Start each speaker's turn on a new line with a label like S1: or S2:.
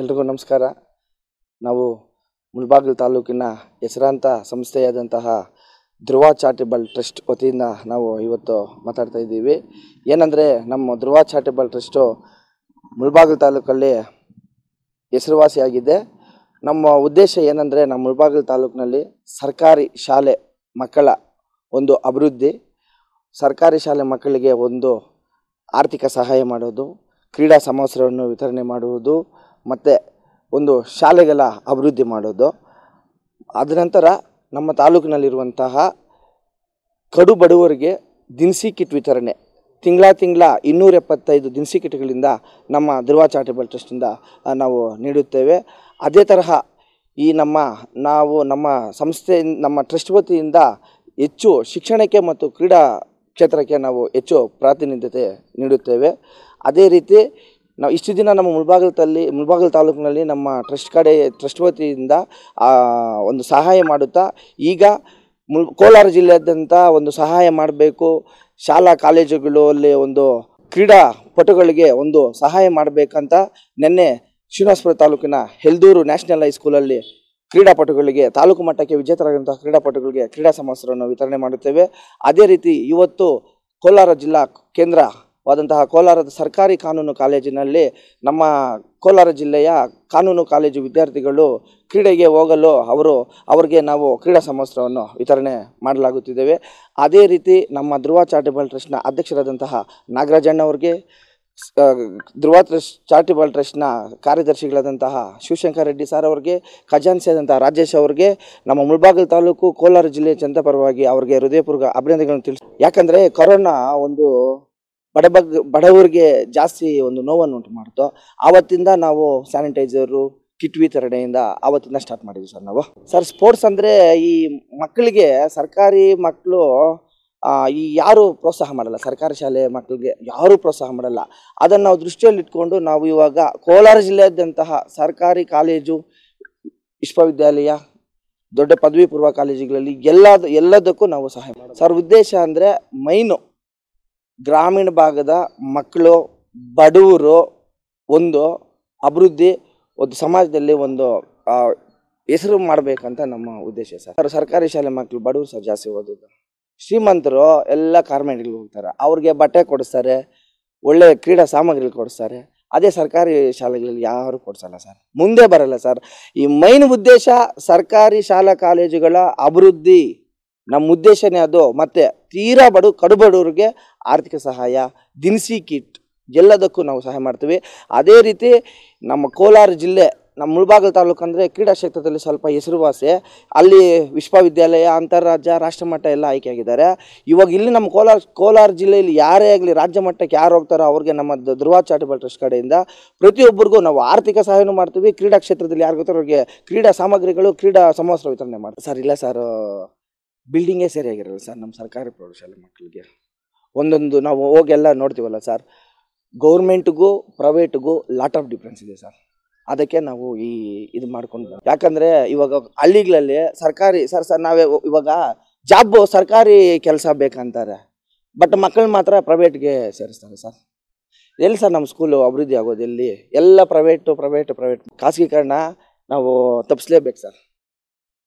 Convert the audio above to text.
S1: ಎಲ್ರಿಗೂ ನಮಸ್ಕಾರ ನಾವು ಮುಳ್ಬಾಗಿಲು ತಾಲೂಕಿನ ಹೆಸರಾಂತ ಸಂಸ್ಥೆಯಾದಂತಹ ಧ್ರುವ ಚಾರಿಟೇಬಲ್ ಟ್ರಸ್ಟ್ ವತಿಯಿಂದ ನಾವು ಇವತ್ತು ಮಾತಾಡ್ತಾ ಇದ್ದೀವಿ ಏನಂದರೆ ನಮ್ಮ ಧ್ರುವ ಚಾರಿಟೇಬಲ್ ಟ್ರಸ್ಟು ಮುಳ್ಬಾಗಿಲು ತಾಲೂಕಲ್ಲಿ ಹೆಸರುವಾಸಿಯಾಗಿದೆ ನಮ್ಮ ಉದ್ದೇಶ ಏನಂದರೆ ನಮ್ಮ ಮುಳ್ಬಾಗಿಲು ತಾಲೂಕಿನಲ್ಲಿ ಸರ್ಕಾರಿ ಶಾಲೆ ಮಕ್ಕಳ ಒಂದು ಅಭಿವೃದ್ಧಿ ಸರ್ಕಾರಿ ಶಾಲೆ ಮಕ್ಕಳಿಗೆ ಒಂದು ಆರ್ಥಿಕ ಸಹಾಯ ಮಾಡೋದು ಕ್ರೀಡಾ ಸಮವಸ್ತ್ರವನ್ನು ವಿತರಣೆ ಮಾಡುವುದು ಮತ್ತು ಒಂದು ಶಾಲೆಗಳ ಅಭಿವೃದ್ಧಿ ಮಾಡೋದು ಅದ ನಂತರ ನಮ್ಮ ತಾಲೂಕಿನಲ್ಲಿರುವಂತಹ ಕಡು ಬಡವರಿಗೆ ದಿನಸಿ ಕಿಟ್ ವಿತರಣೆ ತಿಂಗಳ ತಿಂಗಳ ಇನ್ನೂರ ಎಪ್ಪತ್ತೈದು ದಿನಸಿ ಕಿಟ್ಗಳಿಂದ ನಮ್ಮ ಧ್ರುವ ಚಾರಿಟೇಬಲ್ ಟ್ರಸ್ಟಿಂದ ನಾವು ನೀಡುತ್ತೇವೆ ಅದೇ ತರಹ ಈ ನಮ್ಮ ನಾವು ನಮ್ಮ ಸಂಸ್ಥೆ ನಮ್ಮ ಟ್ರಸ್ಟ್ ವತಿಯಿಂದ ಹೆಚ್ಚು ಶಿಕ್ಷಣಕ್ಕೆ ಮತ್ತು ಕ್ರೀಡಾ ಕ್ಷೇತ್ರಕ್ಕೆ ನಾವು ಹೆಚ್ಚು ಪ್ರಾತಿನಿಧ್ಯತೆ ನೀಡುತ್ತೇವೆ ಅದೇ ರೀತಿ ನಾವು ಇಷ್ಟು ದಿನ ನಮ್ಮ ಮುಳಬಾಗಲದಲ್ಲಿ ಮುಳಬಾಗಿಲು ತಾಲೂಕಿನಲ್ಲಿ ನಮ್ಮ ಟ್ರಸ್ಟ್ ಕಡೆ ಟ್ರಸ್ಟ್ ವತಿಯಿಂದ ಒಂದು ಸಹಾಯ ಮಾಡುತ್ತಾ ಈಗ ಮುಳ್ ಕೋಲಾರ ಜಿಲ್ಲೆಯಾದ್ಯಂತ ಒಂದು ಸಹಾಯ ಮಾಡಬೇಕು ಶಾಲಾ ಕಾಲೇಜುಗಳಲ್ಲಿ ಒಂದು ಕ್ರೀಡಾ ಪಟುಗಳಿಗೆ ಒಂದು ಸಹಾಯ ಮಾಡಬೇಕಂತ ನಿನ್ನೆ ಶ್ರೀನಿವಾಸಪುರ ತಾಲೂಕಿನ ಹೆಲ್ದೂರು ನ್ಯಾಷನಲ್ ಹೈಸ್ಕೂಲಲ್ಲಿ ಕ್ರೀಡಾಪಟುಗಳಿಗೆ ತಾಲೂಕು ಮಟ್ಟಕ್ಕೆ ವಿಜೇತರಾಗಿರುವಂತಹ ಕ್ರೀಡಾಪಟುಗಳಿಗೆ ಕ್ರೀಡಾ ಸಮಸ್ಯೆಗಳನ್ನು ವಿತರಣೆ ಮಾಡುತ್ತೇವೆ ಅದೇ ರೀತಿ ಇವತ್ತು ಕೋಲಾರ ಜಿಲ್ಲಾ ಕೇಂದ್ರ ಆದಂತಹ ಕೋಲಾರದ ಸರ್ಕಾರಿ ಕಾನೂನು ಕಾಲೇಜಿನಲ್ಲಿ ನಮ್ಮ ಕೋಲಾರ ಜಿಲ್ಲೆಯ ಕಾನೂನು ಕಾಲೇಜು ವಿದ್ಯಾರ್ಥಿಗಳು ಕ್ರೀಡೆಗೆ ಹೋಗಲು ಅವರು ಅವರಿಗೆ ನಾವು ಕ್ರೀಡಾ ಸಮವಸ್ತ್ರವನ್ನು ವಿತರಣೆ ಮಾಡಲಾಗುತ್ತಿದ್ದೇವೆ ಅದೇ ರೀತಿ ನಮ್ಮ ಧ್ರುವ ಚಾರಿಟಬಲ್ ಟ್ರಸ್ಟ್ನ ಅಧ್ಯಕ್ಷರಾದಂತಹ ನಾಗರಾಜಣ್ಣವ್ರಿಗೆ ಧ್ರುವ ಟ್ರಸ್ಟ್ ಚಾರಿಟಬಲ್ ಟ್ರಸ್ಟ್ನ ಕಾರ್ಯದರ್ಶಿಗಳಾದಂತಹ ಶಿವಶಂಕರ ರೆಡ್ಡಿ ಸರ್ ಅವ್ರಿಗೆ ಖಜಾನ್ಸಿಯಾದಂತಹ ರಾಜೇಶ್ ಅವ್ರಿಗೆ ನಮ್ಮ ಮುಳಬಾಗಿಲು ತಾಲೂಕು ಕೋಲಾರ ಜಿಲ್ಲೆಯ ಜನತಾ ಪರವಾಗಿ ಅವರಿಗೆ ಹೃದಯಪೂರ್ವಕ ಅಭಿನಂದನೆಗಳನ್ನು ತಿಳಿಸಿ ಯಾಕಂದರೆ ಕೊರೋನಾ ಒಂದು ಬಡಬಗ್ ಬಡವರಿಗೆ ಜಾಸ್ತಿ ಒಂದು ನೋವನ್ನು ಉಂಟು ಮಾಡ್ತೋ ಆವತ್ತಿಂದ ನಾವು ಸ್ಯಾನಿಟೈಸರು ಕಿಟ್ ವಿತರಣೆಯಿಂದ ಆವತ್ತಿಂದ ಸ್ಟಾರ್ಟ್ ಮಾಡಿದ್ವಿ ಸರ್ ನಾವು ಸರ್ ಸ್ಪೋರ್ಟ್ಸ್ ಅಂದರೆ ಈ ಮಕ್ಕಳಿಗೆ ಸರ್ಕಾರಿ ಮಕ್ಕಳು ಈ ಯಾರೂ ಪ್ರೋತ್ಸಾಹ ಮಾಡಲ್ಲ ಸರ್ಕಾರಿ ಶಾಲೆ ಮಕ್ಕಳಿಗೆ ಯಾರೂ ಪ್ರೋತ್ಸಾಹ ಮಾಡಲ್ಲ ಅದನ್ನು ನಾವು ದೃಷ್ಟಿಯಲ್ಲಿಟ್ಕೊಂಡು ನಾವು ಇವಾಗ ಕೋಲಾರ ಜಿಲ್ಲೆಯಾದ್ಯಂತಹ ಸರ್ಕಾರಿ ಕಾಲೇಜು ವಿಶ್ವವಿದ್ಯಾಲಯ ದೊಡ್ಡ ಪದವಿ ಪೂರ್ವ ಕಾಲೇಜುಗಳಲ್ಲಿ ಎಲ್ಲ ಎಲ್ಲದಕ್ಕೂ ನಾವು ಸಹಾಯ ಮಾಡೋದು ಸರ್ ಉದ್ದೇಶ ಅಂದರೆ ಮೈನು ಗ್ರಾಮೀಣ ಭಾಗದ ಮಕ್ಕಳು ಬಡವರು ಒಂದು ಅಭಿವೃದ್ಧಿ ಒಂದು ಸಮಾಜದಲ್ಲಿ ಒಂದು ಹೆಸರು ಮಾಡಬೇಕಂತ ನಮ್ಮ ಉದ್ದೇಶ ಸರ್ ಸರ್ಕಾರಿ ಶಾಲೆ ಮಕ್ಕಳು ಬಡವರು ಸರ್ ಜಾಸ್ತಿ ಓದೋದು ಶ್ರೀಮಂತರು ಎಲ್ಲ ಕಾರ್ಮೆಂಟ್ಗಳಿಗೆ ಹೋಗ್ತಾರೆ ಅವ್ರಿಗೆ ಬಟ್ಟೆ ಕೊಡಿಸ್ತಾರೆ ಒಳ್ಳೆ ಕ್ರೀಡಾ ಸಾಮಗ್ರಿಗಳು ಕೊಡಿಸ್ತಾರೆ ಅದೇ ಸರ್ಕಾರಿ ಶಾಲೆಗಳಲ್ಲಿ ಯಾರು ಕೊಡಿಸಲ್ಲ ಸರ್ ಮುಂದೆ ಬರಲ್ಲ ಸರ್ ಈ ಮೈನ್ ಉದ್ದೇಶ ಸರ್ಕಾರಿ ಶಾಲಾ ಕಾಲೇಜುಗಳ ಅಭಿವೃದ್ಧಿ ನಮ್ಮ ಉದ್ದೇಶನೇ ಅದು ಮತ್ತು ತೀರಾ ಬಡು ಕಡುಬಡವರಿಗೆ ಆರ್ಥಿಕ ಸಹಾಯ ದಿನಸಿ ಕಿಟ್ ಎಲ್ಲದಕ್ಕೂ ನಾವು ಸಹಾಯ ಮಾಡ್ತೀವಿ ಅದೇ ರೀತಿ ನಮ್ಮ ಕೋಲಾರ ಜಿಲ್ಲೆ ನಮ್ಮ ಮುಳ್ಬಾಗಲ್ ತಾಲೂಕು ಅಂದರೆ ಕ್ರೀಡಾ ಕ್ಷೇತ್ರದಲ್ಲಿ ಸ್ವಲ್ಪ ಹೆಸರುವಾಸಿ ಅಲ್ಲಿ ವಿಶ್ವವಿದ್ಯಾಲಯ ಅಂತಾರಾಜ್ಯ ರಾಷ್ಟ್ರಮಟ್ಟ ಎಲ್ಲ ಆಯ್ಕೆಯಾಗಿದ್ದಾರೆ ಇವಾಗ ಇಲ್ಲಿ ನಮ್ಮ ಕೋಲಾರ ಕೋಲಾರ ಜಿಲ್ಲೆಯಲ್ಲಿ ಯಾರೇ ಆಗಲಿ ರಾಜ್ಯ ಮಟ್ಟಕ್ಕೆ ಯಾರು ಹೋಗ್ತಾರೋ ಅವ್ರಿಗೆ ನಮ್ಮ ಧ್ರುವ ಚಾರಿಟಬಲ್ ಟ್ರಸ್ಟ್ ಕಡೆಯಿಂದ ಪ್ರತಿಯೊಬ್ಬರಿಗೂ ನಾವು ಆರ್ಥಿಕ ಸಹಾಯನೂ ಮಾಡ್ತೀವಿ ಕ್ರೀಡಾ ಕ್ಷೇತ್ರದಲ್ಲಿ ಯಾರು ಗೊತ್ತಾರೋ ಅವ್ರಿಗೆ ಕ್ರೀಡಾ ಸಾಮಗ್ರಿಗಳು ಕ್ರೀಡಾ ಸಮವಸ್ತ್ರ ವಿತರಣೆ ಮಾಡ್ತೀವಿ ಸರ್ ಇಲ್ಲ ಸರ್ ಬಿಲ್ಡಿಂಗೇ ಸರಿಯಾಗಿರಲ್ಲ ಸರ್ ನಮ್ಮ ಸರ್ಕಾರಿ ಪ್ರೌಢಶಾಲೆ ಮಕ್ಕಳಿಗೆ ಒಂದೊಂದು ನಾವು ಹೋಗೆಲ್ಲ ನೋಡ್ತೀವಲ್ಲ ಸರ್ ಗೌರ್ಮೆಂಟ್ಗೂ ಪ್ರೈವೇಟ್ಗೂ ಲಾಟ್ ಆಫ್ ಡಿಫ್ರೆನ್ಸ್ ಇದೆ ಸರ್ ಅದಕ್ಕೆ ನಾವು ಈ ಇದು ಮಾಡ್ಕೊಂಡು ಯಾಕಂದರೆ ಇವಾಗ ಹಳ್ಳಿಗಳಲ್ಲಿ ಸರ್ಕಾರಿ ಸರ್ ಸರ್ ನಾವೇ ಇವಾಗ ಜಾಬ್ ಸರ್ಕಾರಿ ಕೆಲಸ ಬೇಕಂತಾರೆ ಬಟ್ ಮಕ್ಕಳು ಮಾತ್ರ ಪ್ರೈವೇಟ್ಗೆ ಸೇರಿಸ್ತಾರೆ ಸರ್ ಎಲ್ಲಿ ಸರ್ ನಮ್ಮ ಸ್ಕೂಲು ಅಭಿವೃದ್ಧಿ ಆಗೋದು ಎಲ್ಲಿ ಎಲ್ಲ ಪ್ರೈವೇಟು ಪ್ರೈವೇಟು ಪ್ರೈವೇಟ್ ಖಾಸಗೀಕರಣ ನಾವು ತಪ್ಪಿಸ್ಲೇಬೇಕು ಸರ್